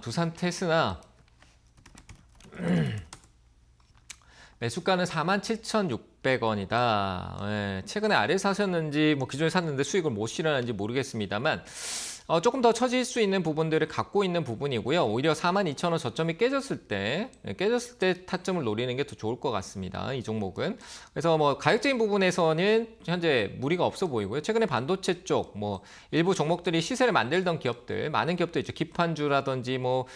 두산 테스나 매수가는 47,600원이다. 예, 최근에 아래 사셨는지 뭐 기존에 샀는데 수익을 못 실현하는지 모르겠습니다만 어, 조금 더 처질 수 있는 부분들을 갖고 있는 부분이고요. 오히려 42,000원 저점이 깨졌을 때 예, 깨졌을 때 타점을 노리는 게 더 좋을 것 같습니다. 이 종목은. 그래서 뭐 가격적인 부분에서는 현재 무리가 없어 보이고요. 최근에 반도체 쪽 뭐 일부 종목들이 시세를 만들던 기업들 많은 기업들 있죠. 기판주라든지 뭐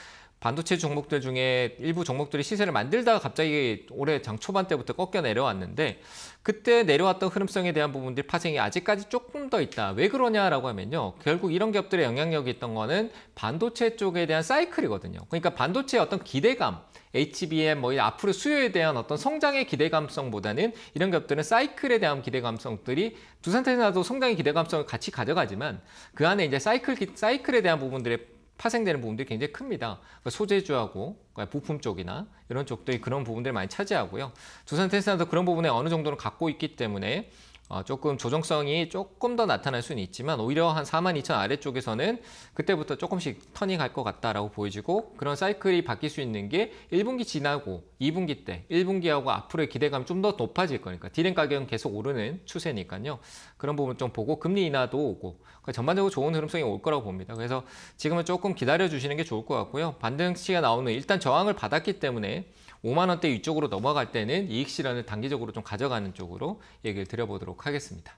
반도체 종목들 중에 일부 종목들이 시세를 만들다가 갑자기 올해 장 초반 때부터 꺾여 내려왔는데 그때 내려왔던 흐름성에 대한 부분들 파생이 아직까지 조금 더 있다. 왜 그러냐라고 하면요. 결국 이런 기업들의 영향력이 있던 거는 반도체 쪽에 대한 사이클이거든요. 그러니까 반도체의 어떤 기대감, HBM, 뭐 앞으로 수요에 대한 어떤 성장의 기대감성보다는 이런 기업들은 사이클에 대한 기대감성들이 두산테스나도 성장의 기대감성을 같이 가져가지만 그 안에 이제 사이클, 사이클에 대한 부분들의 파생되는 부분들이 굉장히 큽니다. 그러니까 소재주하고 그러니까 부품 쪽이나 이런 쪽들이 그런 부분들을 많이 차지하고요. 두산테스나도 그런 부분에 어느 정도는 갖고 있기 때문에 어, 조금 조정성이 조금 더 나타날 수는 있지만 오히려 한 42,000 아래쪽에서는 그때부터 조금씩 터닝할 것 같다라고 보여지고 그런 사이클이 바뀔 수 있는 게 1분기 지나고 2분기 때 1분기하고 앞으로의 기대감이 좀 더 높아질 거니까 디램 가격은 계속 오르는 추세니까요. 그런 부분 좀 보고 금리 인하도 오고 그러니까 전반적으로 좋은 흐름성이 올 거라고 봅니다. 그래서 지금은 조금 기다려 주시는 게 좋을 것 같고요. 반등시가 나오는 일단 저항을 받았기 때문에 5만 원대 위쪽으로 넘어갈 때는 이익 실현을 단기적으로 좀 가져가는 쪽으로 얘기를 드려보도록 하겠습니다.